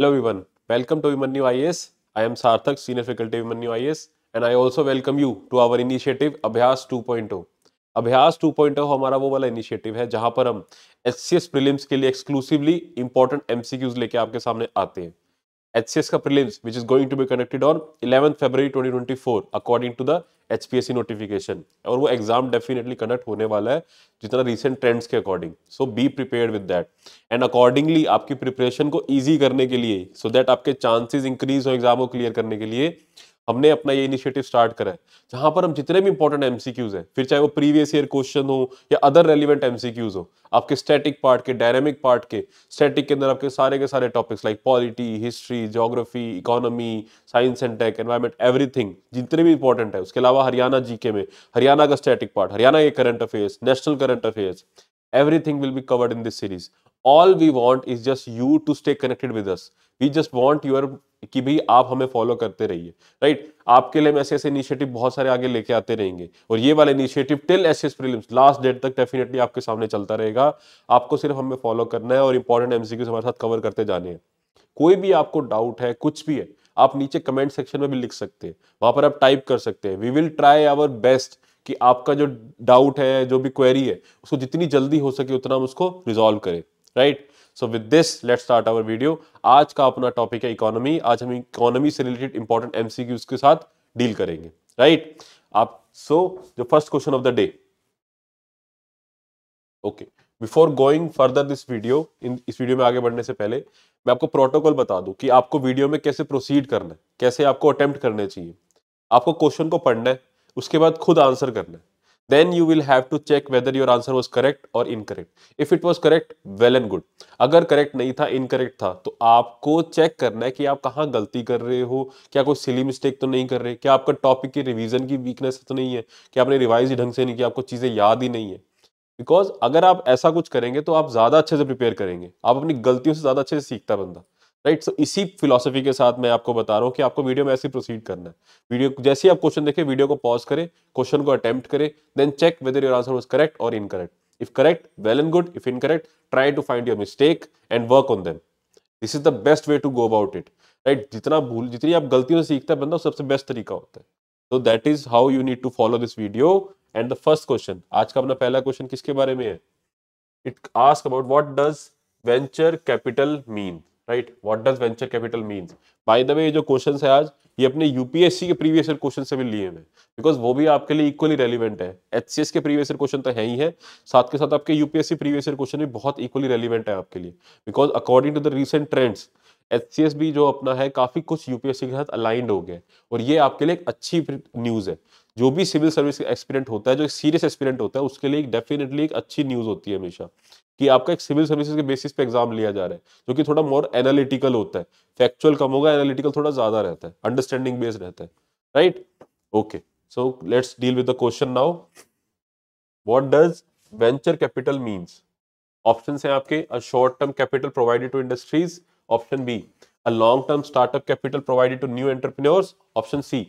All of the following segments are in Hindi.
हेलो विमन वेलकम टू विमन्यू I S I am Sarthak senior faculty विमन्यू I S and I also welcome you to our initiative Abhyas 2.0 अभ्यास 2.0 हमारा वो वाला इनिशिएटिव है जहां पर हम एस सी एस के लिए एक्सक्लूसिवली इंपॉर्टेंट एम लेके आपके सामने आते हैं एचसीएस का prelims which is going to be connected on eleven February 2024 according to the HPSC notification और वो एग्जाम डेफिनेटली कंडक्ट होने वाला है जितना रिसेंट ट्रेंड्स के according so be prepare with that and accordingly आपकी प्रिपरेशन को ईजी करने के लिए सो so दैट आपके चांसेज इंक्रीज हो एग्जाम को क्लियर करने के लिए हमने अपना ये इनिशिएटिव स्टार्ट करा है जहां पर हम जितने भी इंपॉर्टेंट एमसीक्यूज हैं फिर चाहे वो प्रीवियस ईयर क्वेश्चन हो या अदर रेलिवेंट एमसीक्यूज हो आपके स्टैटिक पार्ट के डायनेमिक पार्ट के स्टैटिक के अंदर आपके सारे के सारे topics like polity history geography economy science and tech environment everything जितने भी इंपॉर्टेंट है उसके अलावा हरियाणा जीके में हरियाणा का स्टैटिक पार्ट हरियाणा के current affairs national current affairs everything will be covered in this series all we want is just you to stay connected with us we just want your कि भाई आप हमें फॉलो करते रहिए राइट right? आपके लिए हम ऐसे ऐसे इनिशिएटिव बहुत सारे आगे लेके आते रहेंगे और ये वाला initiative till S S prelims last date तक डेफिनेटली आपके सामने चलता रहेगा आपको सिर्फ हमें फॉलो करना है और इंपॉर्टेंट एमसीक्यूज हमारे साथ कवर करते जाने हैं कोई भी आपको डाउट है कुछ भी है आप नीचे कमेंट सेक्शन में भी लिख सकते हैं वहां पर आप टाइप कर सकते हैं we will try our best कि आपका जो डाउट है जो भी क्वेरी है उसको जितनी जल्दी हो सके उतना हम उसको रिजॉल्व करें right so with this let start our video आज का अपना टॉपिक है इकोनॉमी आज हम इकोनॉमी से रिलेटेड इंपॉर्टेंट एमसीक्यूज के साथ डील करेंगे राइट आप सो so, जो first question of the day okay before going further this video in इस वीडियो में आगे बढ़ने से पहले मैं आपको प्रोटोकॉल बता दूं कि आपको वीडियो में कैसे प्रोसीड करना है कैसे आपको अटेम्प्ट करने चाहिए आपको क्वेश्चन को पढ़ना है उसके बाद खुद आंसर करना है then you will have to check whether your answer was correct और incorrect if it was correct well and good अगर करेक्ट नहीं था इनकरेक्ट था तो आपको चेक करना है कि आप कहाँ गलती कर रहे हो क्या कोई सिली मिस्टेक तो नहीं कर रहे क्या आपका टॉपिक की रिविजन की वीकनेस तो नहीं है क्या आपने रिवाइज ढंग से नहीं किया आपको चीज़ें याद ही नहीं है बिकॉज अगर आप ऐसा कुछ करेंगे तो आप ज़्यादा अच्छे से प्रिपेयर करेंगे आप अपनी गलतियों से ज़्यादा अच्छे से सीखता बंदा राइट सो इसी फिलोसफी के साथ मैं आपको बता रहा हूँ कि आपको वीडियो में ऐसे प्रोसीड करना है वीडियो जैसे ही आप क्वेश्चन देखें वीडियो को पॉज करें क्वेश्चन को अटेम्प्ट करें then check whether your answer was correct और incorrect if correct well and good if incorrect try to find your mistake and work on them this is the best way to go about it right जितना भूल जितनी आप गलतियों से सीखता है बंदा सबसे बेस्ट तरीका होता है तो that is how you need to follow this video and the first question आज का अपना पहला क्वेश्चन किसके बारे में है it ask about what does venture capital mean right what does venture capital means by the way ये जो क्वेश्चन है आज ये अपने यूपीएससी के प्रीवियस ईयर क्वेश्चन से भी लिए हुए बिकॉज वो भी आपके लिए इक्वली रेलिवेंट है एच के प्रीवियस ईयर क्वेश्चन तो है ही है साथ के साथ आपके यूपीएससी प्रीवियस ईयर क्वेश्चन भी बहुत इक्वली रेलिवेंट है आपके लिए because according to the recent trends H भी जो अपना है काफी कुछ यूपीएससी के साथ अलाइंड हो गया और ये आपके लिए एक अच्छी न्यूज है जो भी सिविल सर्विस एक्सपीरियंट होता है जो सीरियस एक्सपीरियंट होता है उसके लिए डेफिनेटली एक अच्छी न्यूज होती है हमेशा कि आपका एक सिविल सर्विसेज के बेसिस पे एग्जाम लिया जा रहा है जो कि थोड़ा मोर एनालिटिकल होता है फैक्चुअल कम होगा एनालिटिकल थोड़ा ज्यादा रहता है अंडरस्टैंडिंग बेस्ड रहता है right okay so let's deal with the question now what does venture capital means option है आपके a short term capital provided to industries option B a long term startup capital provided to new entrepreneurs option C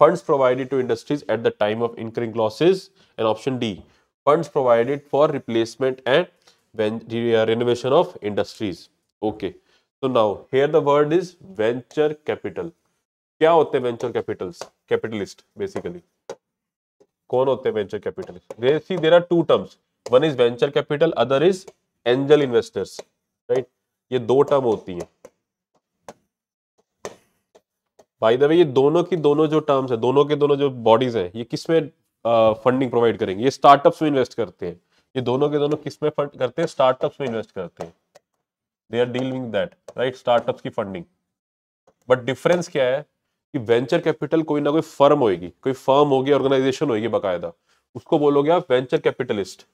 funds provided to industries at the time of incurring losses and option d funds provided for replacement and Uh, renovation of industries okay so now here the word is venture capital क्या होते हैं वेंचर कैपिटल्स कैपिटलिस्ट बेसिकली कौन होते हैं venture capitalist see there are two terms one is venture capital other is angel investors right ये दो टर्म होती हैं बाय द वे ये दोनों की दोनों जो टर्म्स है दोनों के दोनों जो बॉडीज हैं ये किसमें फंडिंग uh, प्रोवाइड करेंगे ये स्टार्टअप्स में इन्वेस्ट करते हैं ये दोनों के दोनों किस में फंड करते हैं स्टार्टअप्स में इन्वेस्ट करते हैं they are dealing that right startups की फंडिंग बट डिफरेंस क्या है कि वेंचर कैपिटल कोई ना कोई फर्म होगी कोई फर्म होगी ऑर्गेनाइजेशन होगी बाकायदा उसको बोलोगे आप venture capitalist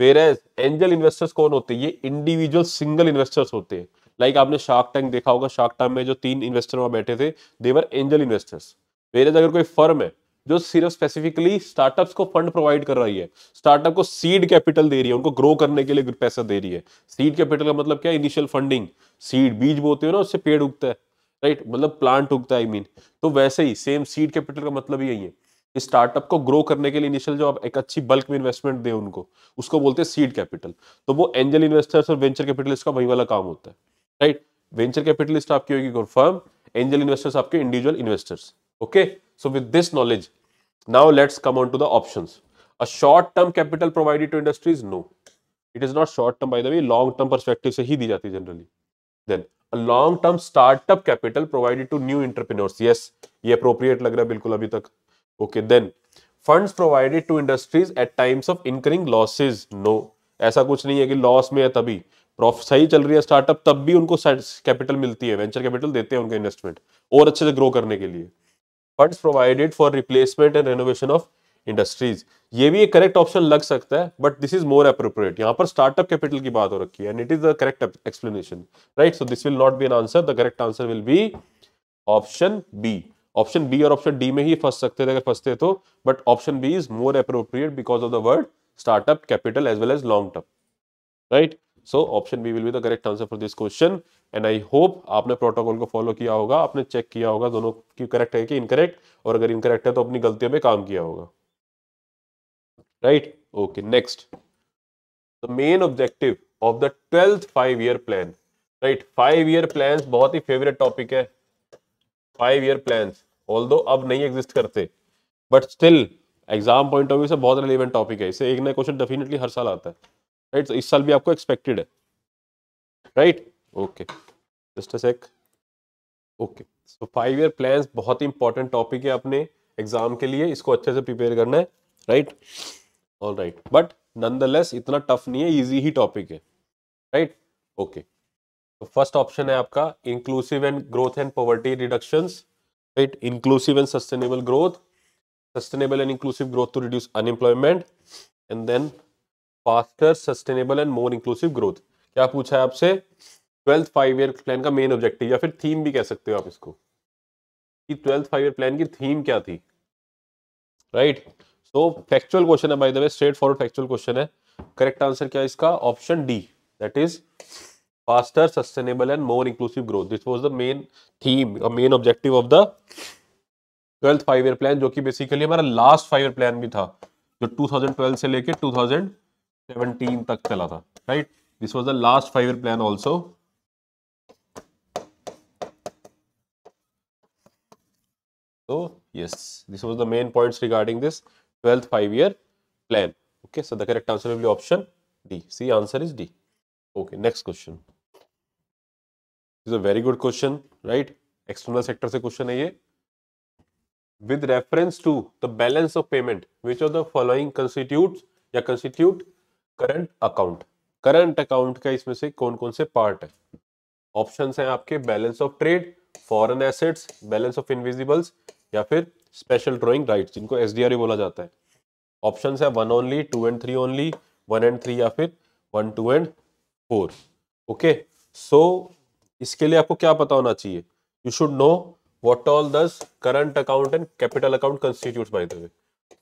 whereas angel investors कौन होते हैं ये इंडिविजुअल सिंगल इन्वेस्टर्स होते हैं लाइक like आपने शार्क टैंक देखा होगा शार्क टैंक में जो तीन इन्वेस्टर वहां बैठे थे they were angel investors whereas अगर कोई फर्म है जो सिर्फ स्पेसिफिकली स्टार्टअप्स को फंड प्रोवाइड कर रही है स्टार्टअप को सीड कैपिटल दे रही है उनको ग्रो करने के लिए पैसा दे रही है सीड कैपिटल का मतलब क्या इनिशियल फंडिंग सीड बीज बोते हो ना उससे पेड़ उगता है राइट मतलब प्लांट उगता है आई I मीन mean. तो वैसे ही सेम सीड कैपिटल का मतलब यही है स्टार्टअप को ग्रो करने के लिए इनिशियल जो आप एक अच्छी बल्क में इन्वेस्टमेंट दे उनको उसको बोलते हैं सीड कैपिटल तो वो एंजल इन्वेस्टर्स और वेंचर कैपिटलिस्ट का वही वाला काम होता है राइट वेंचर कैपिटलिस्ट आपकी होगी फर्म एंजल इन्वेस्टर्स आपके individual investors Okay, so with this knowledge, now let's come on to the options. A short-term capital provided to industries? No. It is not short-term, by the way, long-term perspective se hi di jati generally. Then, a long-term startup capital provided to new entrepreneurs. Yes, ye appropriate lag raha bilkul abhi tak Okay, then, funds provided to industries at times of incurring losses no aisa kuch nahi hai ki loss mein hai tabhi प्रॉफ सही चल रही है स्टार्टअप तब भी उनको कैपिटल मिलती है वेंचर कैपिटल देते हैं उनको इन्वेस्टमेंट और अच्छे से ग्रो करने के लिए fund provided for replacement and renovation of industries ये भी एक करेक्ट ऑप्शन लग सकता है but this is more appropriate यहाँ पर स्टार्टअप कैपिटल की बात हो रखी है and it is the correct explanation right so this will not be an answer the correct answer will be option B option B और ऑप्शन डी में ही फंस सकते थे अगर फंसते तो but option B is more appropriate because of the word startup capital as well as long term right so option B will be the correct answer for this question and I hope आपने प्रोटोकॉल को फॉलो किया होगा आपने चेक किया होगा दोनों की करेक्ट है कि इनकरेक्ट और अगर इनकरेक्ट है तो अपनी गलतियों पे काम किया होगा right okay next the main objective of the twelfth five year plan right five year plan बहुत ही फेवरेट टॉपिक है फाइव ईयर प्लान ऑल अब नहीं एग्जिस्ट करते but still exam point of view से बहुत रिलेवेंट टॉपिक है इसे एक नया क्वेश्चन डेफिनेटली हर साल आता है राइट right? so, तो इस साल भी आपको एक्सपेक्टेड है right right? Okay just a sec okay so five year plans बहुत ही इंपॉर्टेंट टॉपिक है अपने एग्जाम के लिए इसको अच्छे से प्रिपेयर करना है right all right but less इतना टफ नहीं है ईजी ही टॉपिक है राइट ओके तो फर्स्ट ऑप्शन है आपका inclusive and growth and poverty reduction right inclusive and sustainable growth sustainable and inclusive growth to reduce unemployment and then faster sustainable and more inclusive growth क्या पूछा है आपसे ट्वेल्थ फाइव ईयर प्लान का मेन ऑब्जेक्टिव या फिर थीम भी कह सकते हो आप इसको कि ट्वेल्थ फाइव ईयर प्लान की थीम क्या थी राइट सो फैक्चुअल क्वेश्चन है by the way straightforward factual question है करेक्ट आंसर क्या है इसका option D that is faster sustainable and more inclusive growth this was the main theme main objective of the twelfth five year plan जो कि बेसिकली हमारा लास्ट फाइव ईयर प्लान भी था जो 2012 से लेके 2017 तक चला था right this was the last five year plan also So yes, this was the main points regarding this 12th five-year plan. Okay, so the correct answer will be option D. See, answer is D. Okay, next question. This is a very good question, right? External sector से question है ये. With reference to the balance of payment, which of the following constitutes या constitute current account? Current account का इसमें से कौन कौन से पार्ट है ऑप्शंस हैं आपके balance of trade foreign assets balance of invisibles या फिर स्पेशल ड्रॉइंग राइट जिनको एस e बोला जाता है ऑप्शन है one only two and three only one and three या फिर one two and four okay so इसके लिए आपको क्या पता होना चाहिए you should know what all this current account and capital account constitute by they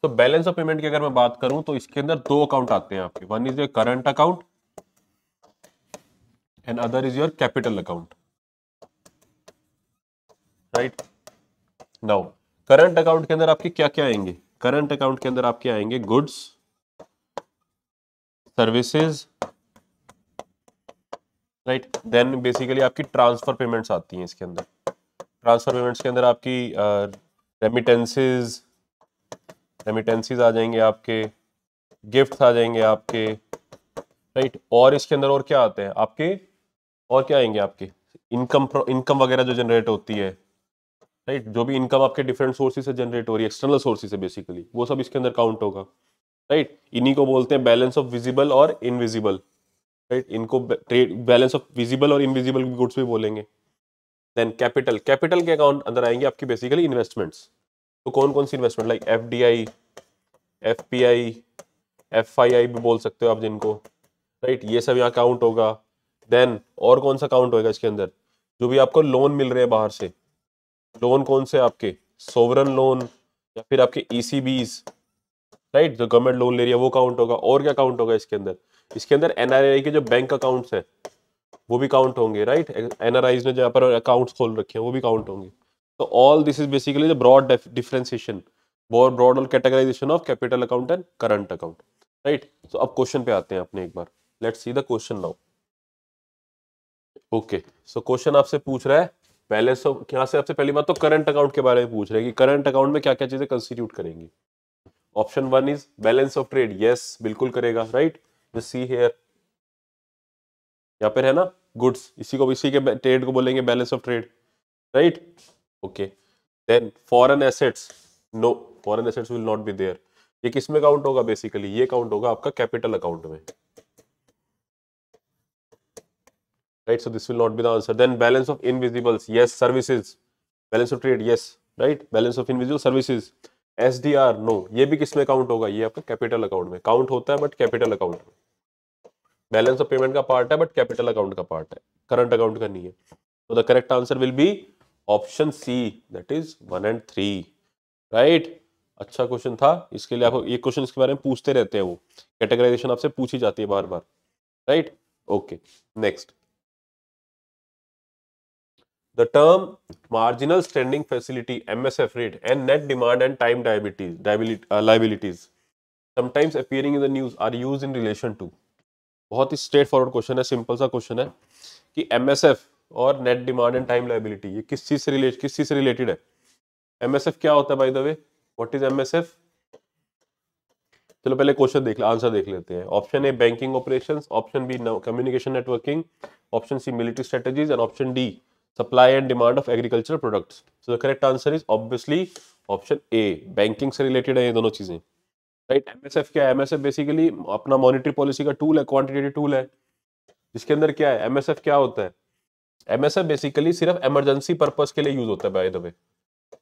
तो बैलेंस ऑफ पेमेंट की अगर मैं बात करूं तो इसके अंदर दो अकाउंट आते हैं आपके one is your current account and other is your capital account right now current account के अंदर आपके क्या क्या आएंगे करंट अकाउंट के अंदर आपके आएंगे goods services right then basically आपकी ट्रांसफर पेमेंट्स आती हैं इसके अंदर ट्रांसफर पेमेंट्स के अंदर आपकी रेमिटेंसेज रेमिटेंसीज आ जाएंगे आपके गिफ्ट आ जाएंगे आपके राइट right? और इसके अंदर और क्या आते हैं आपके और क्या आएंगे आपके इनकम इनकम वगैरह जो जनरेट होती है राइट जो भी इनकम आपके डिफरेंट सोर्सेज से जनरेट हो रही है एक्सटर्नल सोर्सेज से बेसिकली वो सब इसके अंदर काउंट होगा राइट इन्हीं को बोलते हैं बैलेंस ऑफ विजिबल और इनविजिबल राइट इनको ट्रेड बैलेंस ऑफ विजिबल और इनविजिबल गुड्स भी बोलेंगे देन कैपिटल कैपिटल के अकाउंट अंदर आएंगे आपकी बेसिकली इन्वेस्टमेंट्स तो कौन कौन सी investment like F D I F P I F I I भी बोल सकते हो आप जिनको राइट ये सब यहाँ काउंट होगा देन और कौन सा काउंट होगा इसके अंदर जो भी आपको लोन मिल रहे हैं बाहर से लोन कौन से आपके सोवरन लोन या फिर आपके ई e राइट जो गवर्नमेंट लोन ले रही है वो काउंट होगा और क्या काउंट होगा इसके अंदर इसके अंदर एनआरआई के जो बैंक अकाउंट्स हैं वो भी काउंट होंगे राइट एनआरआई ने जहाँ पर अकाउंट्स खोल रखे हैं वो भी काउंट होंगे तो all this is basically broad differentiation broad all categorization of capital account and current account right तो अब क्वेश्चन पे आते हैं अपने एक बार let see the question now okay so question आपसे पूछ रहा है पहले सब क्या से आपसे पहली बात तो करंट अकाउंट के बारे में पूछ रहे हैं कि करंट अकाउंट में क्या क्या चीजें कंस्टिट्यूट करेंगी option one is balance of trade yes बिल्कुल करेगा राइट सी हेयर या फिर है ना गुड्स इसी को इसी के ट्रेड को बोलेंगे balance of trade right okay then foreign assets no foreign assets will not be there ये किसमें काउंट होगा बेसिकली ये काउंट होगा आपका कैपिटल अकाउंट में right? So this will not be the answer. Then balance of invisibles, yes, services. Balance of trade, yes, right? Balance of invisible services. S D R no ये भी किस में aapka होगा ये mein count hota hai but capital account but capital account में बैलेंस ऑफ पेमेंट का पार्ट है बट कैपिटल अकाउंट का पार्ट है करंट अकाउंट का नहीं है तो the correct answer will be option C that is one and three right अच्छा क्वेश्चन था इसके लिए आपको ये क्वेश्चन इसके बारे में पूछते रहते हैं वो कैटेगराइजेशन आपसे पूछी जाती है बार बार right okay next The term marginal standing facility MSF rate and net demand and time diabetes uh, liabilities sometimes appearing in the news are used in relation to बहुत ही स्ट्रेट फॉरवर्ड क्वेश्चन है सिंपल सा क्वेश्चन है कि एमएसएफ और net demand and time liability ये किस चीज से रिलेट किस चीज से रिलेटेड है एमएसएफ क्या होता है by the way what is MSF चलो पहले क्वेश्चन देख ले आंसर देख लेते हैं option A banking operations option B communication networking option C military strategies and option D supply and demand of agricultural products so the correct answer is obviously option a banking se related hai ye dono cheeze right MSF क्या है एमएसएफ बेसिकली अपना मॉनेटरी पॉलिसी का टूल है क्वांटिटेटिव टूल है जिसके अंदर क्या है एमएसएफ क्या होता है एमएसएफ बेसिकली सिर्फ इमरजेंसी पर्पस के लिए यूज होता है बाय द वे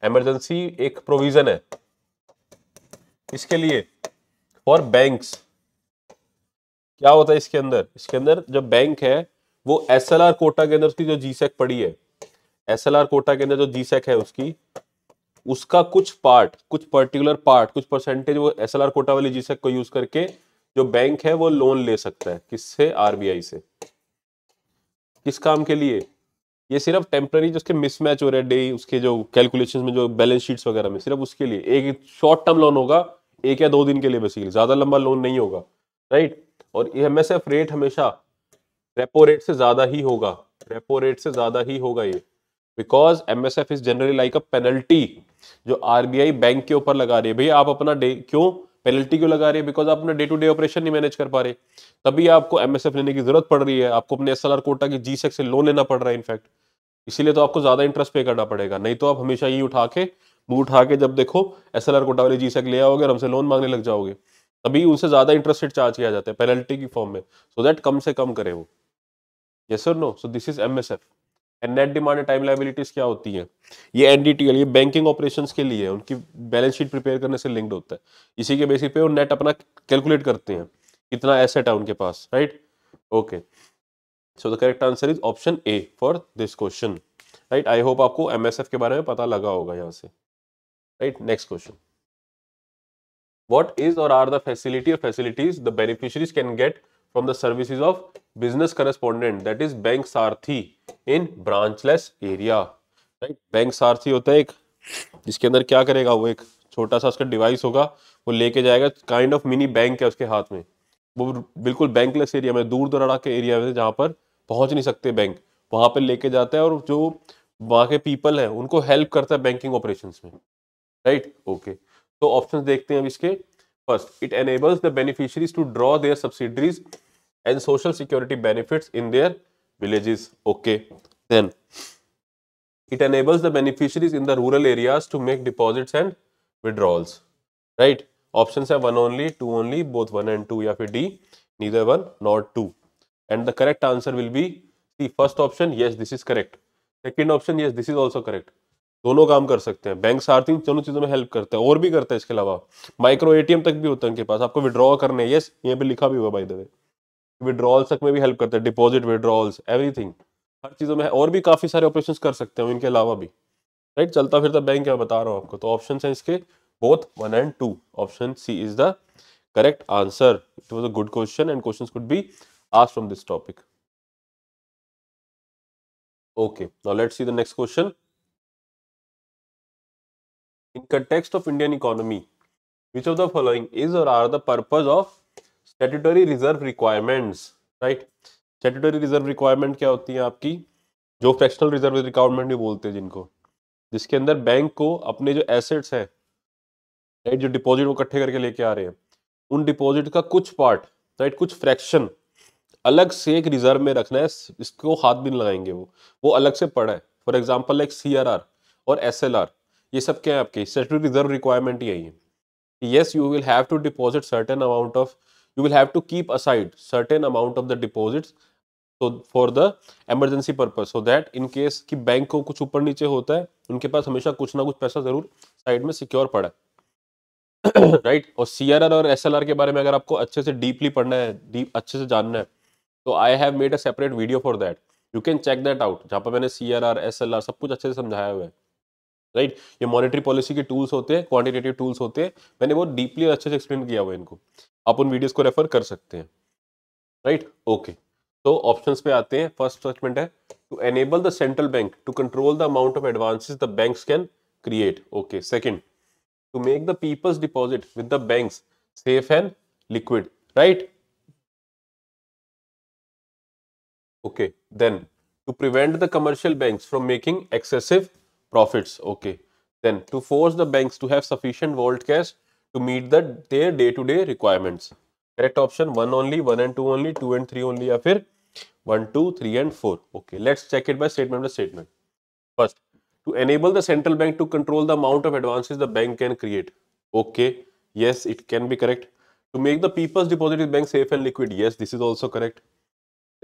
एमरजेंसी एक प्रोविजन है इसके लिए फॉर बैंक क्या होता है इसके अंदर इसके अंदर जो बैंक है वो एस एल आर कोटा के अंदर उसकी जो जी सेक e पड़ी है एसएलआर कोटा के अंदर जो जी e है उसकी उसका कुछ पार्ट कुछ पर्टिकुलर पार्ट कुछ परसेंटेज वो एस कोटा वाली जी e को यूज करके जो बैंक है वो लोन ले सकता है किससे आरबीआई से किस काम के लिए ये सिर्फ टेम्पररी जो उसके मिसमैच हो रहे हैं डे उसके जो कैलकुलेशन में जो बैलेंस शीट्स वगैरह में सिर्फ उसके लिए एक शॉर्ट टर्म लोन होगा एक या दो दिन के लिए बेसिकली ज्यादा लंबा लोन नहीं होगा राइट और एम रेट हमेशा रेपो रेट से ज्यादा ही होगा रेपो रेट से ज्यादा ही होगा ये because M S F is generally like a penalty जो आर बी आई बैंक के ऊपर लगा रही है भैया आप अपना डे क्यों पेनल्टी क्यों लगा रही है बिकॉज आप अपना डे टू डे ऑपरेशन नहीं मैनेज कर पा रहे तभी आपको एफ लेने की जरूरत पड़ रही है आपको अपने एस एल आर कोटा की जी से लोन लेना पड़ रहा है इनफैक्ट इसीलिए तो आपको ज्यादा इंटरेस्ट पे करना पड़ेगा नहीं तो आप हमेशा यही उठा के मुंह उठा के जब देखो एस एल आर कोटा वाली जी ले आओगे और हमसे लोन मांगने लग जाओगे तभी उनसे ज्यादा इंटरेस्ट रेट चार्ज किया जाता है पेनल्टी की फॉर्म में सो so दैट कम से कम करे वो यस और no so this is M S F net demand time liabilities क्या होती है ये एनडीटीएल ये बैंकिंग ऑपरेशंस के लिए उनकी बैलेंस शीट प्रिपेयर करने से लिंक्ड होता है इसी के बेसिस पे वो नेट अपना कैलकुलेट करते हैं कितना एसेट है उनके पास right okay so the correct answer is option A for this question right I hope आपको एमएसएफ के बारे में पता लगा होगा यहाँ से right next question what is और are the facility or facilities the beneficiaries can get from the services of business correspondent that is bank Sarathi in branchless area right bank Sarathi होता है एक जिसके अंदर क्या करेगा वो एक छोटा सा उसका डिवाइस होगा वो लेके जाएगा काइंड ऑफ मिनी बैंक है उसके हाथ में वो बिल्कुल बैंकलेस एरिया में दूर दराड़ा के एरिया में जहाँ पर पहुँच नहीं सकते बैंक वहाँ पर लेके जाता है और जो वहाँ के पीपल हैं उनको हेल्प करता है बैंकिंग ऑपरेशन में राइट ओके तो ऑप्शन देखते हैं अब इसके first it enables the beneficiaries to draw their subsidiaries and social security benefits in their villages okay then it enables the beneficiaries in the rural areas to make deposits and withdrawals right options are one only two only both one and two या फिर d neither one nor two and the correct answer will be the first option yes this is correct second option yes this is also correct दोनों काम कर सकते हैं बैंक आर्थिक दोनों चीज़ों में हेल्प करते हैं और भी करते हैं इसके अलावा माइक्रो एटीएम तक भी होता है उनके पास आपको विड्रॉ करने यस ये पे लिखा भी हुआ बाय द वे विड्रॉल्स तक में भी हेल्प करते हैं डिपॉजिट विड्रॉल्स एवरीथिंग हर चीज़ों में और भी काफ़ी सारे ऑपरेशन कर सकते हैं इनके अलावा भी राइट चलता फिरता बैंक क्या बता रहा हूँ आपको तो ऑप्शन है इसके both one and two option C is the correct answer it was a good question and question could be ask from this topic okay now let's see the next question in context of Indian economy which of the following is और are the purpose of statutory reserve requirements right statutory reserve requirement क्या होती है आपकी जो फ्रैक्शनल रिजर्व रिक्वायरमेंट भी बोलते हैं जिनको जिसके अंदर बैंक को अपने जो एसेट्स हैं राइट जो डिपॉजिट वो इकट्ठे करके लेके आ रहे हैं उन डिपॉजिट का कुछ पार्ट राइट कुछ फ्रैक्शन अलग से एक रिजर्व में रखना है इसको हाथ भी नहीं लगाएंगे वो वो अलग से पड़ा है फॉर एग्जाम्पल लाइक सी और एस ये सब क्या है आपके स्टेटरी रिजर्व रिक्वायरमेंट यही है yes you will have to deposit certain amount of you will have to keep aside certain amount of the deposits तो for the emergency purpose so that in case कि बैंक को कुछ ऊपर नीचे होता है उनके पास हमेशा कुछ ना कुछ पैसा जरूर साइड में सिक्योर पड़ा राइट right? और सी आर आर और एस एल आर के बारे में अगर आपको अच्छे से डीपली पढ़ना है डीप अच्छे से जानना है तो I have made a separate video for that you can check that out जहाँ पर मैंने C R R S L R सब कुछ अच्छे से समझाया हुआ है राइट right? ये मॉनेटरी पॉलिसी के टूल्स होते हैं क्वान्टिटेटिव टूल्स होते हैं मैंने वो डीपली और अच्छे से एक्सप्लेन किया हुआ इनको आप उन वीडियोस को रेफर कर सकते हैं राइट right? Okay okay. तो ऑप्शंस पे आते हैं फर्स्ट स्टेटमेंट है to enable the central bank to control the amount of advances the banks can create okay second to make the people's deposit with the banks safe and liquid right okay then to prevent the commercial banks from making excessive profits okay then to force the banks to have sufficient world cash to meet the their day to day requirements correct option one only one and two only two and three only या फिर one two three and four okay let's check it by statement by statement first to enable the central bank to control the amount of advances the bank can create okay yes it can be correct to make the people's deposit with bank safe and liquid yes this is also correct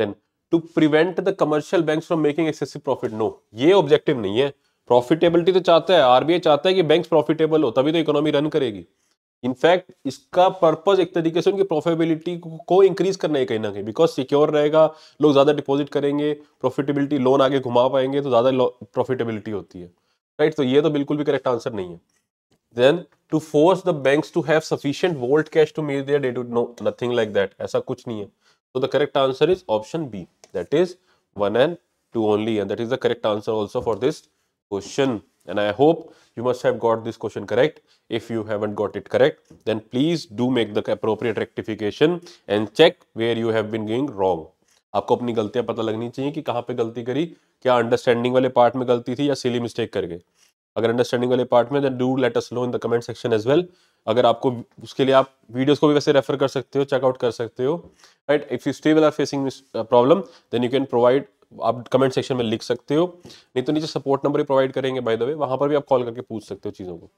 then to prevent the commercial banks from making excessive profit no ये objective नहीं है profitability तो चाहता है RBI चाहता है कि banks profitable हो तभी तो economy run करेगी इनफैक्ट इसका पर्पज एक तरीके से उनकी प्रॉफिटेबिलिटी को इंक्रीज करना है कहीं ना कहीं बिकॉज सिक्योर रहेगा लोग ज़्यादा डिपॉजिट करेंगे प्रॉफिटेबिलिटी लोन आगे घुमा पाएंगे तो ज़्यादा प्रॉफिटेबिलिटी होती है राइट right? तो ये तो बिल्कुल भी करेक्ट आंसर नहीं है then to force the banks to have sufficient vault cash to meet their day to no nothing like that ऐसा कुछ नहीं है तो the correct answer is option B that is one and two only and that is the correct answer also for this question and I hope you must have got this question correct. If you haven't got it correct, then please do make the appropriate rectification and check where you have been going wrong. आपको अपनी गलतियां पता लगनी चाहिए कि कहाँ पे गलती करी क्या अंडरस्टैंडिंग वाले पार्ट में गलती थी या सिली मिस्टेक कर गए अगर अंडरस्टैंडिंग वाले पार्ट में then do let us know in the comment section as well अगर आपको उसके लिए आप वीडियोस को भी वैसे रेफर कर सकते हो चेकआउट कर सकते हो right if you still are facing problem then you can provide आप कमेंट सेक्शन में लिख सकते हो नहीं तो नीचे सपोर्ट नंबर ही प्रोवाइड करेंगे बाय द वे वहां पर भी आप कॉल करके पूछ सकते हो चीज़ों को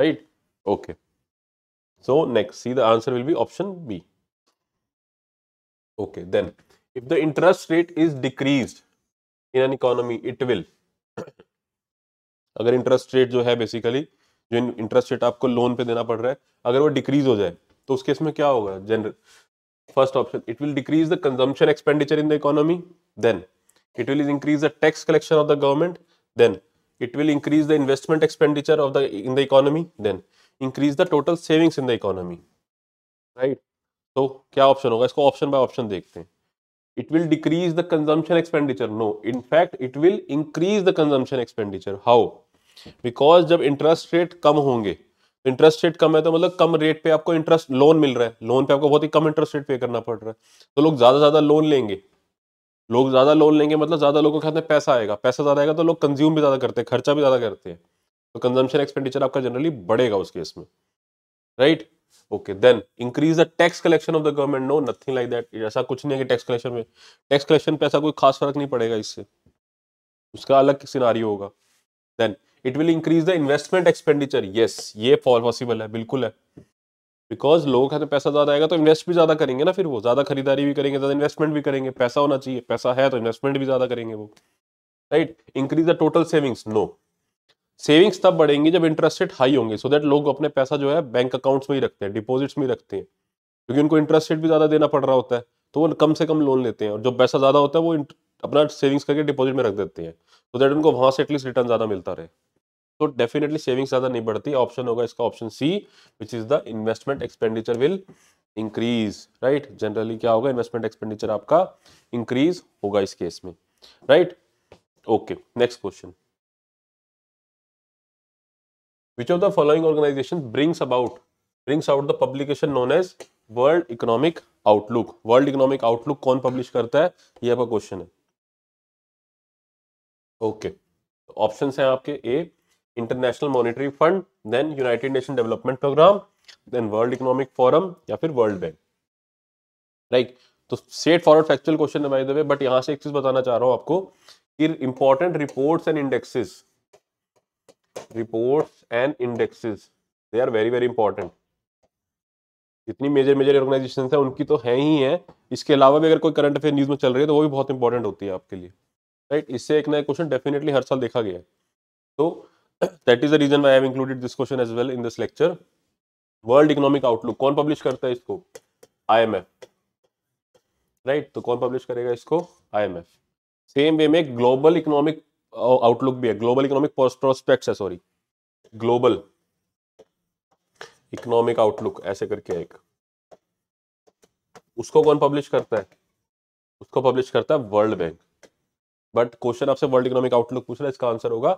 right okay so next see the answer will be option B okay then if the interest rate is decrease in an economy it will अगर इंटरेस्ट रेट जो है बेसिकली जो इंटरेस्ट रेट आपको लोन पे देना पड़ रहा है अगर वो डिक्रीज हो जाए तो उस केस में क्या होगा general first option it will decrease the consumption expenditure in the economy then It will increase the tax collection of the government, then it will increase the investment expenditure of the in the economy, then increase the total savings in the economy. Right? so kya option hoga isko option by option dekhte hain it will decrease the consumption expenditure no in fact it will increase the consumption expenditure how because jab interest rate kam honge interest rate कम है तो मतलब कम रेट पे आपको इंटरेस्ट लोन मिल रहा है लोन पे आपको बहुत ही कम इंटरेस्ट रेट पे करना पड़ रहा है तो लोग ज्यादा ज्यादा लोन लेंगे लोग ज़्यादा लोन लेंगे मतलब ज़्यादा लोगों के हाथ में पैसा आएगा पैसा ज़्यादा आएगा तो लोग कंज्यूम भी ज़्यादा करते हैं खर्चा भी ज़्यादा करते हैं तो कंजम्पशन एक्सपेंडिचर आपका जनरली बढ़ेगा उस केस में right okay then increase the tax collection of the government no nothing like that ऐसा कुछ नहीं है कि टैक्स कलेक्शन में टैक्स कलेक्शन पे ऐसा कोई खास फर्क नहीं पड़ेगा इससे उसका अलग सिनारी होगा then it will increase the investment expenditure yes ये पॉसिबल है बिल्कुल है बिकॉज लोगों के हाथ में पैसा ज़्यादा आएगा तो इन्वेस्ट भी ज़्यादा करेंगे ना फिर वो ज़्यादा खरीदारी भी करेंगे ज़्यादा इन्वेस्टमेंट भी करेंगे पैसा होना चाहिए पैसा है तो इन्वेस्टमेंट भी ज़्यादा करेंगे वो right increase the total savings no savings तब बढ़ेंगी जब इंटरेस्ट रेट हाई होंगे सो so दैट लोग अपने पैसा जो है बैंक अकाउंट्स में ही रखते हैं डिपॉजिट्स में ही रखते हैं क्योंकि उनको इंटरेस्ट रेट भी ज़्यादा देना पड़ रहा होता है तो वो कम से कम लोन लेते हैं और जो पैसा ज़्यादा होता है वो अपना सेविंग्स करके डिपॉजिट में रख देते हैं सो दैट उनको वहाँ से एटलीस्ट रिटर्न ज़्यादा मिलता रहे तो डेफिनेटली सेविंग ज़्यादा नहीं बढ़ती ऑप्शन होगा इसका option C which is the investment expenditure will increase right generally क्या होगा इन्वेस्टमेंट एक्सपेंडिचर आपका इंक्रीज होगा इस केस में right okay next question which of the following organization brings about brings out the publication known as world economic outlook world economic outlook कौन पब्लिश करता है ये आपका क्वेश्चन है ओके okay. ऑप्शन तो हैं आपके A international monetary fund then united nation development program then world economic forum या फिर वर्ल्ड बैंक राइट तो स्ट्रेट फॉरवर्ड फैक्चुअल क्वेश्चन है वे बट यहां से एक चीज बताना चाह रहा हूं आपको कि important reports and indexes reports and indexes they are very very important जितनी मेजर मेजर ऑर्गेनाइजेशन है उनकी तो है ही है इसके अलावा भी अगर कोई करंट अफेयर न्यूज में चल रही है तो वो भी बहुत इंपॉर्टेंट होती है आपके लिए राइट right? इससे एक नया क्वेश्चन डेफिनेटली हर साल देखा गया है तो that is the reason I have included this question as well in this lecture world economic outlook कौन पब्लिश करता है इसको आईएमएफ राइट तो कौन पब्लिश करेगा इसको आईएमएफ सेम वे में ग्लोबल इकोनॉमिक आउटलुक भी है ग्लोबल इकोनॉमिक प्रोस्पेक्ट है सॉरी ग्लोबल इकोनॉमिक आउटलुक ऐसे करके एक उसको कौन पब्लिश करता है उसको पब्लिश करता है वर्ल्ड बैंक बट क्वेश्चन आपसे वर्ल्ड इकोनॉमिक आउटलुक पूछ रहा है इसका आंसर होगा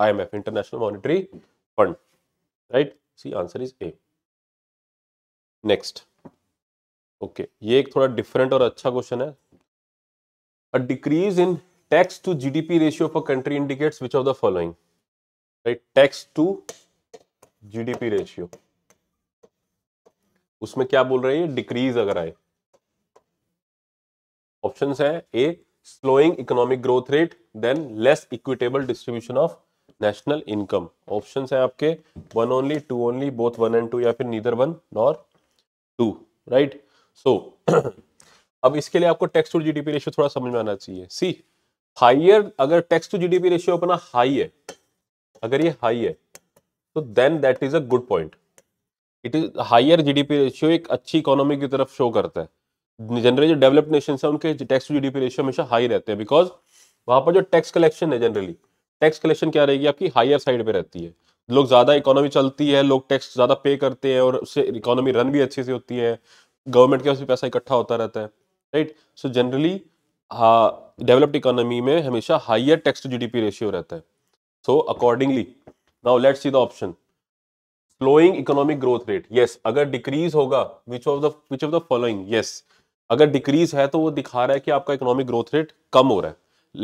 IMF international monetary fund right C answer is A next okay ये एक थोड़ा डिफरेंट और अच्छा क्वेश्चन है a decrease in tax to GDP ratio of a country indicates which of the following right tax to GDP ratio उसमें क्या बोल रहे हैं डिक्रीज अगर आए ऑप्शंस है A slowing economic growth rate then less equitable distribution of national income option है आपके one only two only both one and two या फिर neither one nor two right so अब इसके लिए आपको टैक्स टू जीडीपी रेशियो थोड़ा समझ में आना चाहिए सी हाइयर अगर टैक्स टू जीडीपी रेशियो अपना हाई है अगर ये हाई है तो then that is a good point it is higher G D P ratio एक अच्छी इकोनॉमी की तरफ शो करता है जनरली जो डेवलप्ड नेशन है उनके टैक्स टू जीडीपी रेशियो हमेशा हाई रहते हैं बिकॉज वहां पर जो टैक्स कलेक्शन है जनरली टैक्स कलेक्शन क्या रहेगी आपकी हायर साइड पे रहती है लोग ज़्यादा इकोनॉमी चलती है लोग टैक्स ज़्यादा पे करते हैं और उससे इकोनॉमी रन भी अच्छे से होती है गवर्नमेंट के उसमें पैसा इकट्ठा होता रहता है right so generally developed economy में हमेशा higher tax to GDP ratio रहता है so accordingly now let's see the option slowing economic growth rate yes अगर डिक्रीज होगा which of the which of the following yes अगर डिक्रीज है तो वो दिखा रहा है कि आपका इकोनॉमिक ग्रोथ रेट कम हो रहा है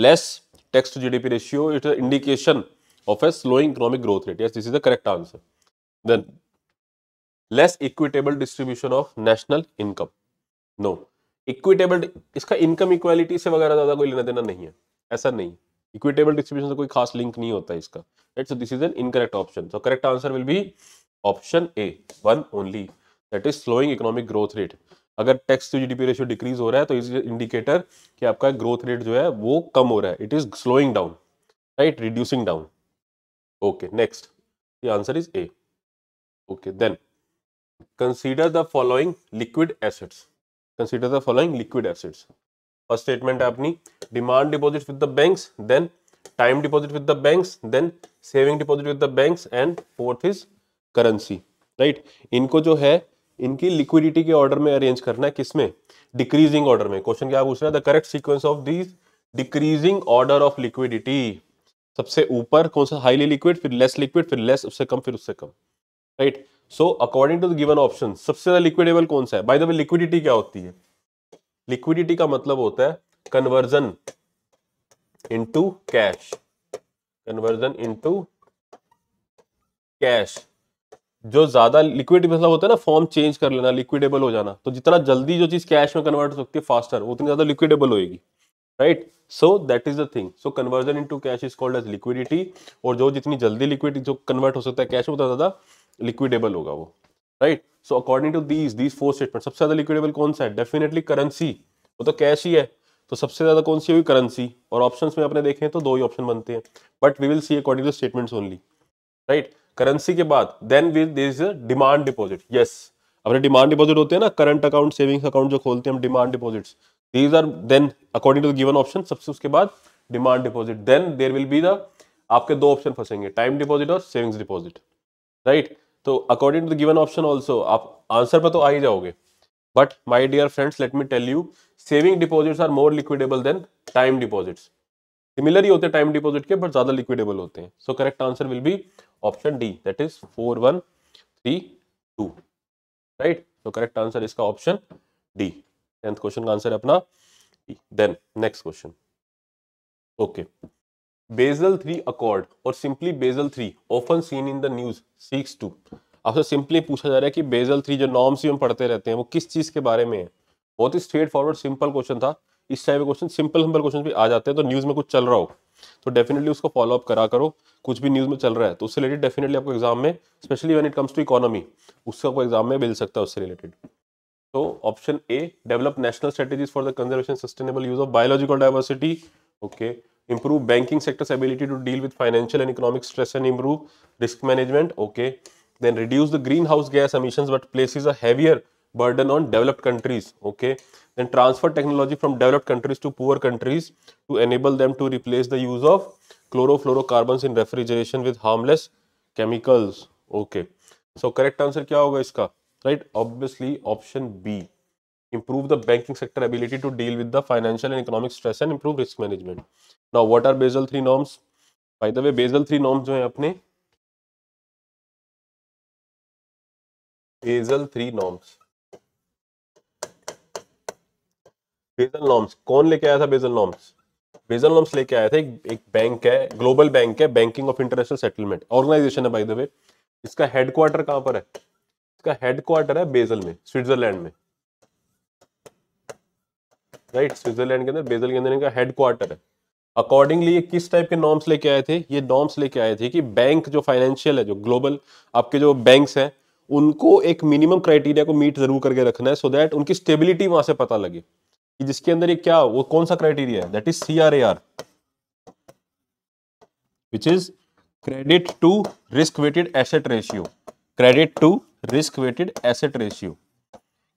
less tax to GDP ratio it indication of a slowing economic growth rate yes this is the correct answer then less equitable distribution of national income no equitable इसका इनकम इक्वालिटी से वगैरह ज्यादा कोई लेना देना नहीं है ऐसा नहीं इक्विटेबल डिस्ट्रीब्यूशन से कोई खास लिंक नहीं होता है इसका right so this is an incorrect option so correct answer will be option A one only that is slowing economic growth rate अगर tax to GDP ratio decrease हो रहा है तो इज इंडिकेटर कि आपका ग्रोथ रेट जो है वो कम हो रहा है it is slowing down right reducing down okay next the answer is A okay then consider the following liquid assets consider the following liquid assets first statement है अपनी demand deposit with the banks then time deposit with the banks then saving deposit with the banks and fourth is currency right इनको जो है इनकी लिक्विडिटी के ऑर्डर में अरेंज करना है किसमें डिक्रीजिंग ऑर्डर में क्वेश्चन क्या पूछ रहा है the correct sequence of these decreasing order of liquidity सबसे ऊपर कौन सा हाईली लिक्विड फिर लेस लिक्विड फिर लेस उससे कम फिर उससे कम right so according to the given option सबसे ज्यादा लिक्विडेबल कौन सा है बाय द वे लिक्विडिटी क्या होती है लिक्विडिटी का मतलब होता है conversion into cash conversion into cash जो ज्यादा लिक्विड मतलब होता है ना फॉर्म चेंज कर लेना लिक्विडेबल हो जाना तो जितना जल्दी जो चीज कैश में कन्वर्ट हो सकती है फास्टर उतनी ज्यादा लिक्विडेबल होएगी right so that is the thing so conversion to cash is called as liquidity और जो जितनी जल्दी लिक्विड जो कन्वर्ट हो सकता है कैश में उतना ज्यादा लिक्विडेबल होगा वो right so according to these these four statement सबसे ज्यादा लिक्विडेबल कौन सा है डेफिनेटली करेंसी वो तो कैश ही है तो सबसे ज्यादा कौन सी हुई करेंसी और ऑप्शंस में आपने देखे तो दो ही ऑप्शन बनते हैं but we will see according to statements only right currency के बाद then with is demand deposit yes अपने डिमांड डिपॉजिट होते हैं ना करंट अकाउंट सेविंग्स अकाउंट जो खोलते हैं हम demand deposits these are then according to given option सबसे उसके बाद demand deposit then there will be the आपके दो ऑप्शन फंसेंगे टाइम डिपॉजिट और सेविंग्स डिपॉजिट राइट तो according to the given option also आप आंसर पर तो आ ही जाओगे but my dear friends let me tell you saving deposits are more liquidable than time deposits similar ही होते हैं टाइम डिपॉजिट के बट ज्यादा लिक्विडेबल होते हैं so correct answer will be option D that is four one three two right तो करेक्ट आंसर इसका ऑप्शन डी टेंथ क्वेश्चन का आंसर है अपना then next question okay Basel three accord और simply Basel three often seen in the news six two आपसे सिंपली पूछा जा रहा है कि बेजल थ्री जो नॉर्म्स ही हम पढ़ते रहते हैं वो किस चीज के बारे में है बहुत ही स्ट्रेट फॉरवर्ड सिंपल क्वेश्चन था इस टाइप के क्वेश्चन सिंपल सिंपल क्वेश्चन भी आ जाते हैं तो न्यूज़ में कुछ चल रहा हो तो डेफिनेटली उसको फॉलोअप करा करो कुछ भी न्यूज़ में चल रहा है तो उससे रिलेटेड डेफिनेटली आपको एग्जाम में specially when it comes to economy उससे आपको एग्जाम में मिल सकता है उससे रिलेटेड तो option A develop national strategies for the conservation sustainable use of biological diversity okay improve banking sector's ability to deal with financial and economic stress and improve risk management okay then reduce the greenhouse gas emissions but places a heavier burden on developed countries okay and transfer technology from developed countries to poor countries to enable them to replace the use of chlorofluorocarbons in refrigeration with harmless chemicals okay so correct answer kya hoga iska right obviously option b improve the banking sector ability to deal with the financial and economic stress and improve risk management now what are basel 3 norms by the way basel 3 norms jo hai apne basel 3 norms Basel norms कौन लेके आया था बेजल नॉम्स बेजल नॉम्स लेके आया था एक, एक बैंक है ग्लोबल बैंक है banking of international settlement organization है बाय द वे इसका हेडक्वार्टर कहां पर है इसका हेडक्वार्टर है बेजल में स्विट्जरलैंड में राइट right, स्विट्जरलैंड के अंदर बेजल के अंदर इनका हेडक्वार्टर है अकॉर्डिंगली ये किस टाइप के नॉर्म्स लेके आए थे ये नॉर्म्स लेके आए थे कि बैंक जो फाइनेंशियल है जो ग्लोबल आपके जो बैंक्स हैं उनको एक मिनिमम क्राइटेरिया को मीट जरूर करके रखना है सो so दैट उनकी स्टेबिलिटी वहां से पता लगे कि जिसके अंदर ये क्या वो कौन सा क्राइटेरिया है that is C R A R which is credit to risk weighted asset ratio credit to risk weighted asset ratio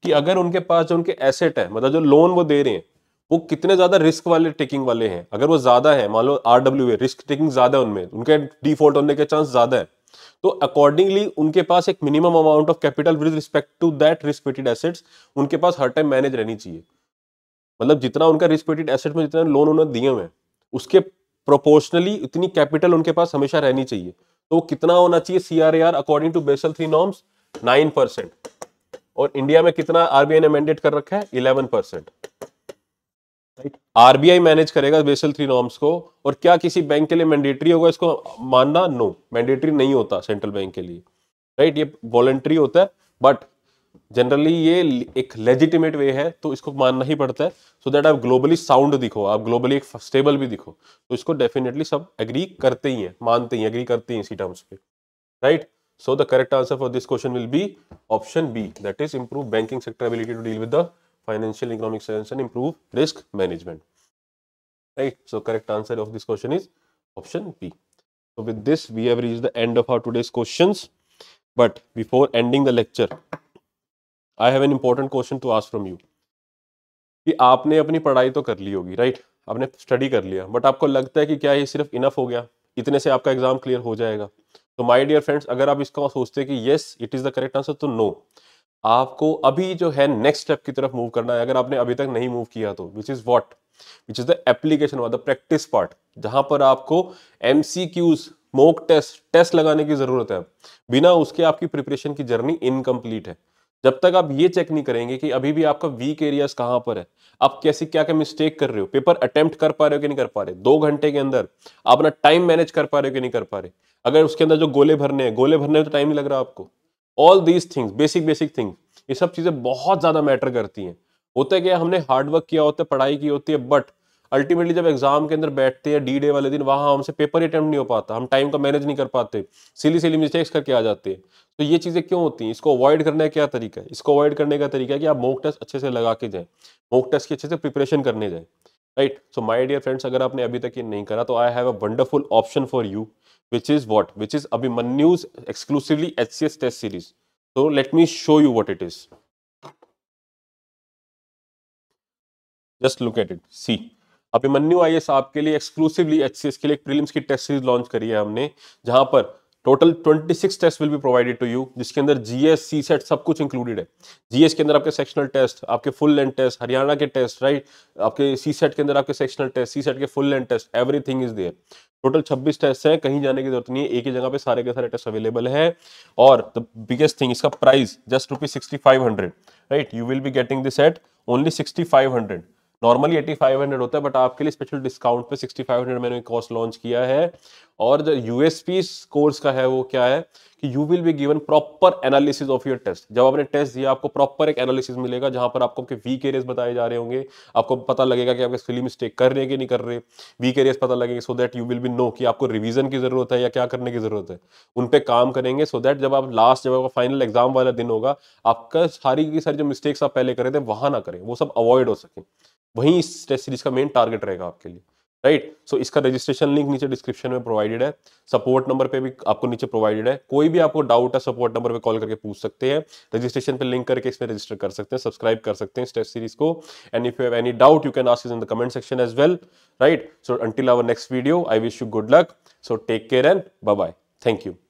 कि अगर उनके पास जो उनके एसेट है मतलब जो लोन वो दे रहे हैं वो कितने ज्यादा रिस्क वाले टेकिंग वाले हैं अगर वो ज्यादा है मान लो आरडब्ल्यू ए रिस्क टेकिंग ज्यादा है उनमें उनके डिफॉल्ट होने के चांस ज्यादा है तो अकॉर्डिंगली उनके पास एक minimum amount of capital with respect to that risk weighted assets उनके पास हर टाइम मैनेज रहनी चाहिए मतलब जितना उनका रिस्क वेटेड एसेट में जितना लोन उन्होंने दिए हुए हैं उसके प्रोपोर्शनली इतनी कैपिटल उनके पास हमेशा रहनी चाहिए तो कितना होना चाहिए C R A R according to Basel three norms nine percent और इंडिया में कितना आरबीआई ने मैंडेट कर रखा है इलेवन परसेंट आरबीआई मैनेज करेगा बेसल थ्री नॉर्म्स को और क्या किसी बैंक के लिए मैंडेटरी होगा इसको मानना नो मैंडेटरी नहीं होता सेंट्रल बैंक के लिए राइट ये वॉलेंट्री होता है बट जनरली ये एक लेजिटिमेट वे है तो इसको मानना ही पड़ता है सो दैट आप ग्लोबली साउंड दिखो आप ग्लोबली एक स्टेबल भी दिखो तो इसको डेफिनेटली सब एग्री करते ही हैं मानते ही एग्री करते हैं इसी टर्म्स पे right so the correct answer for this question will be option B that is improve banking sector ability to deal with the financial economic improve improve risk management right so correct answer of this question is option B So with this, we have reached the end of our today's questions. But before ending the lecture, I have an important question to ask from you कि आपने अपनी पढ़ाई तो कर ली होगी राइट आपने स्टडी कर लिया बट आपको लगता है कि क्या ये सिर्फ इनफ हो गया इतने से आपका एग्जाम क्लियर हो जाएगा तो माय डियर फ्रेंड्स अगर आप इसका सोचते हैं कि yes it is the correct answer तो नो आपको अभी जो है नेक्स्ट स्टेप की तरफ मूव करना है अगर आपने अभी तक नहीं मूव किया तो which is what which is the application और द प्रैक्टिस पार्ट जहां पर आपको M C Qs mock test test लगाने की ज़रूरत है बिना उसके आपकी प्रिपरेशन की जर्नी इनकम्प्लीट है जब तक आप ये चेक नहीं करेंगे कि अभी भी आपका वीक एरियाज कहाँ पर है आप कैसी क्या क्या मिस्टेक कर रहे हो पेपर अटेम्प्ट कर पा रहे हो कि नहीं कर पा रहे दो घंटे के अंदर आप अपना टाइम मैनेज कर पा रहे हो कि नहीं कर पा रहे अगर उसके अंदर जो गोले भरने हैं गोले भरने में तो टाइम नहीं लग रहा आपको all these things basic basic things ये सब चीज़ें बहुत ज़्यादा मैटर करती हैं होता है क्या हमने हार्डवर्क किया होता है पढ़ाई की होती है बट अल्टीमेटली जब एग्जाम के अंदर बैठते हैं डी डे वाले दिन वहाँ हमसे पेपर अटैम्प्ट नहीं हो पाता हम टाइम का मैनेज नहीं कर पाते सिली सिली मिस्टेक्स करके आ जाते हैं तो ये चीज़ें क्यों होती हैं इसको अवॉइड करने का क्या तरीका है इसको अवॉइड करने का तरीका है कि आप मोक टेस्ट अच्छे से लगा के जाएँ मोक टेस्ट की अच्छे से प्रिपरेशन करने जाएँ right so my dear friends अगर आपने अभी तक ये नहीं करा तो I have a wonderful option for you which is what which is Abhimanyu's exclusively H test series so let me show you what it is just look at it see Abhimanyu I S आपके लिए एक्सक्लूसिवली एच सी एस के लिए प्रीलिम्स की टेस्ट सीरीज लॉन्च करी है हमने जहां पर total 26 test will be provided to you जिसके अंदर जीएस सी सेट सब कुछ इंक्लूडेड है जीएस के अंदर आपके सेक्शनल टेस्ट आपके फुल लेंथ टेस्ट हरियाणा के टेस्ट राइट आपके सी सेट e के अंदर आपके सेक्शनल टेस्ट सी सेट के full length test everything is there total 26 test हैं कहीं जाने की जरूरत नहीं है एक ही जगह पे सारे के सारे टेस्ट अवेलेबल है और द बिगेस्ट थिंग इसका price just rupees sixty five hundred right you will be getting this set only sixty five hundred normally 8500 होता है बट आपके लिए स्पेशल डिस्काउंट पे 6500 मैंने कोर्स लॉन्च किया है और जो यूएसपी कोर्स का है वो क्या है कि you will be given proper analysis of your test जब आपने टेस्ट दिया आपको प्रॉपर एक एनालिसिस मिलेगा जहां पर आपको आपके वीक एरियस बताए जा रहे होंगे आपको पता लगेगा कि आप एक्चुअली मिस्टेक कर रहे हैं कि नहीं कर रहे वीक एरियस पता लगेगा so that you will be know कि आपको रिविजन की जरूरत है या क्या करने की जरूरत है उन पर काम करेंगे सो so दैट जब आप लास्ट जब आपका फाइनल एग्जाम वाला दिन होगा आपका सारी की सारी जो मिस्टेक्स आप पहले करे थे वहां ना करें वो सब अवॉइड हो सके वहीं इस टेस्ट सीरीज का मेन टारगेट रहेगा आपके लिए राइट right? सो so, इसका रजिस्ट्रेशन लिंक नीचे डिस्क्रिप्शन में प्रोवाइडेड है सपोर्ट नंबर पे भी आपको नीचे प्रोवाइडेड है कोई भी आपको डाउट है सपोर्ट नंबर पे कॉल करके पूछ सकते हैं रजिस्ट्रेशन पे लिंक करके इसमें रजिस्टर कर सकते हैं सब्सक्राइब कर सकते हैं इस सीरीज को and if you have any doubt you can ask in the comment section as well right so until our next video I wish you good luck so take care and bye thank you